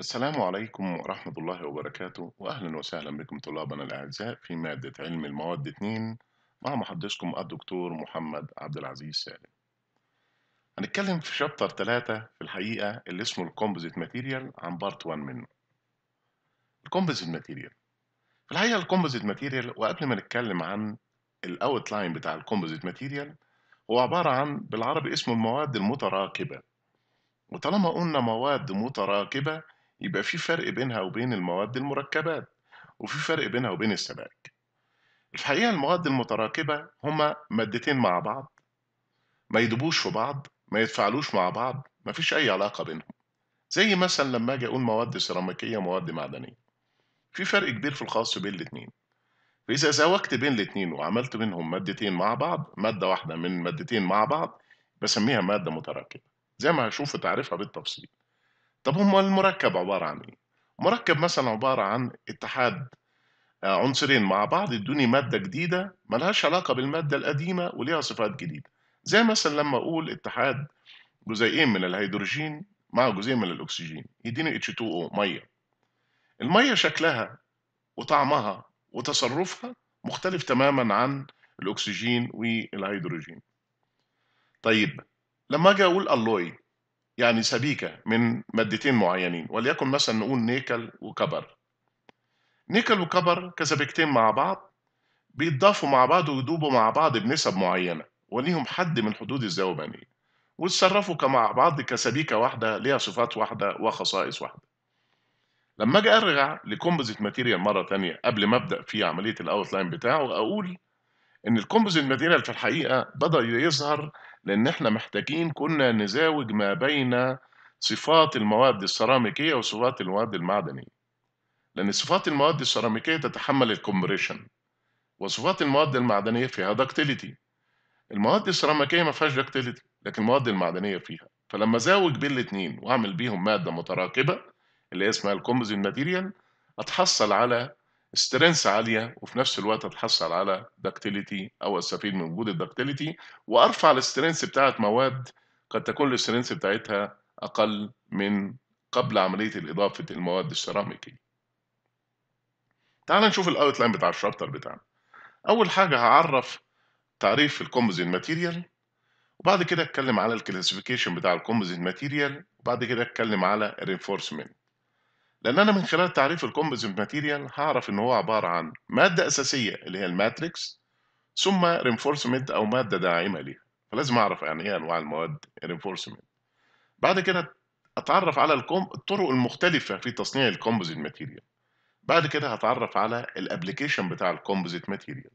السلام عليكم ورحمة الله وبركاته وأهلا وسهلا بكم طلابنا الأعزاء في مادة علم المواد 2 مع محدثكم الدكتور محمد عبد العزيز سالم هنتكلم في شابتر 3 في الحقيقة اللي اسمه الكومبوزيت ماتيريال عن بارت 1 منه الكومبوزيت ماتيريال في الحقيقة الكومبوزيت ماتيريال وقبل ما نتكلم عن الأوتلاين بتاع الكومبوزيت ماتيريال هو عبارة عن بالعربي اسمه المواد المتراكبة وطالما قلنا مواد متراكبة يبقى في فرق بينها وبين المواد المركبات وفي فرق بينها وبين السباك الحقيقة المواد المتراكبة هما مادتين مع بعض ما يدوبوش في بعض ما يتفاعلوش مع بعض ما فيش أي علاقة بينهم زي مثلا لما أجي أقول مواد سيراميكية ومواد معدنية في فرق كبير في الخاص بين الاتنين فإذا زوجت بين الاتنين وعملت منهم مادتين مع بعض مادة واحدة من مادتين مع بعض بسميها مادة متراكبة زي ما هشوف تعريفها بالتفصيل طب هم المركب عبارة عن إيه؟ مركب مثلا عبارة عن اتحاد آه، عنصرين مع بعض يدوني مادة جديدة ملهاش علاقة بالمادة القديمة وليها صفات جديدة زي مثلا لما أقول اتحاد جزيئين من الهيدروجين مع جزئين من الأكسجين يديني H2O مية المية شكلها وطعمها وتصرفها مختلف تماما عن الأكسجين والهيدروجين طيب لما أجي أقول ألوي يعني سبيكة من مادتين معينين وليكن مثلا نقول نيكل وكبر نيكل وكبر كسبيكتين مع بعض بيتضافوا مع بعض ويدوبوا مع بعض بنسب معينة وليهم حد من حدود الذوبانية وتصرفوا كمع بعض كسبيكة واحدة ليها صفات واحدة وخصائص واحدة لما اجي ارجع لكومبوزيت ماتيريال مرة تانية قبل ما ابدا في عملية الاوتلاين بتاعه اقول ان الكومبوزيت ماتيريال في الحقيقه بدا يظهر لان احنا محتاجين كنا نزاوج ما بين صفات المواد السيراميكيه وصفات المواد المعدنيه لان صفات المواد السيراميكيه تتحمل الكومبريشن وصفات المواد المعدنيه فيها دكتيليتي المواد السيراميكيه ما فيهاش دكتيليتي لكن المواد المعدنيه فيها فلما ازاوج بين الاثنين واعمل بيهم ماده متراكبه اللي هي اسمها الكومبوزيت ماتيريال اتحصل على سترينث عاليه وفي نفس الوقت اتحصل على دكتيليتي او استفيد من وجود الدكتيليتي وارفع السترينث بتاعت مواد قد تكون السترينث بتاعتها اقل من قبل عمليه الاضافه المواد السيراميكيه. تعال نشوف الاوت لاين بتاع الشابتر بتاعنا. اول حاجه هعرف تعريف الكومبوزيت ماتيريال وبعد كده اتكلم على الكلاسيفيكيشن بتاع الكومبوزيت ماتيريال وبعد كده اتكلم على الريفورسمنت لان انا من خلال تعريف الكومبوزيت ماتيريال هعرف ان هو عباره عن ماده اساسيه اللي هي الماتريكس ثم رينفورسمنت او ماده داعمه ليها فلازم اعرف يعني ايه انواع المواد رينفورسمنت بعد كده اتعرف على الكم... الطرق المختلفه في تصنيع الكومبوزيت ماتيريال بعد كده هتعرف على الابلكيشن بتاع الكومبوزيت ماتيريال